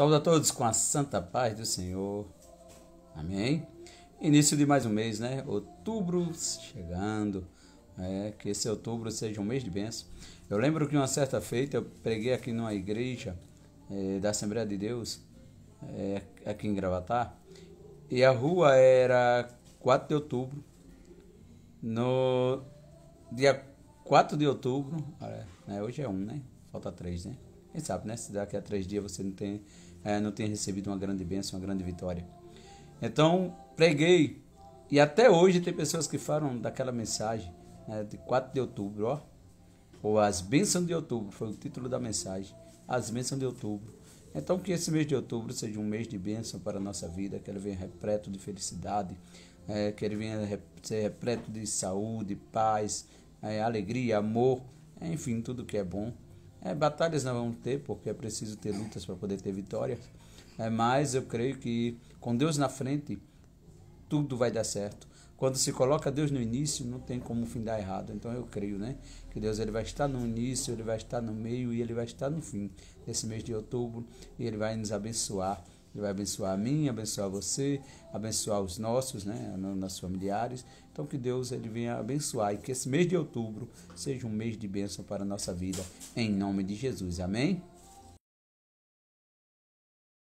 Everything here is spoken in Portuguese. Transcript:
Saúde a todos com a santa paz do Senhor. Amém. Início de mais um mês, né? Outubro chegando. É, que esse outubro seja um mês de bênção. Eu lembro que uma certa feita eu preguei aqui numa igreja é, da Assembleia de Deus, é, aqui em Gravatar, e a rua era 4 de outubro. No dia 4 de outubro, né? hoje é 1, né? Falta 3, né? Quem sabe, né? Se daqui a três dias você não tem, é, não tem recebido uma grande bênção, uma grande vitória. Então, preguei. E até hoje tem pessoas que falam daquela mensagem né, de 4 de outubro, ó. Ou as bênçãos de outubro, foi o título da mensagem. As bênçãos de outubro. Então, que esse mês de outubro seja um mês de bênção para a nossa vida, que ele venha repleto de felicidade, é, que ele venha ser repleto de saúde, paz, é, alegria, amor, enfim, tudo que é bom é, batalhas nós vamos ter, porque é preciso ter lutas para poder ter vitórias. É, mas eu creio que com Deus na frente, tudo vai dar certo. Quando se coloca Deus no início, não tem como o fim dar errado. Então eu creio, né? Que Deus ele vai estar no início, ele vai estar no meio e ele vai estar no fim. desse mês de outubro, e ele vai nos abençoar ele vai abençoar a mim, abençoar você, abençoar os nossos, né, nossos familiares. Então que Deus ele venha abençoar e que esse mês de outubro seja um mês de bênção para a nossa vida, em nome de Jesus. Amém?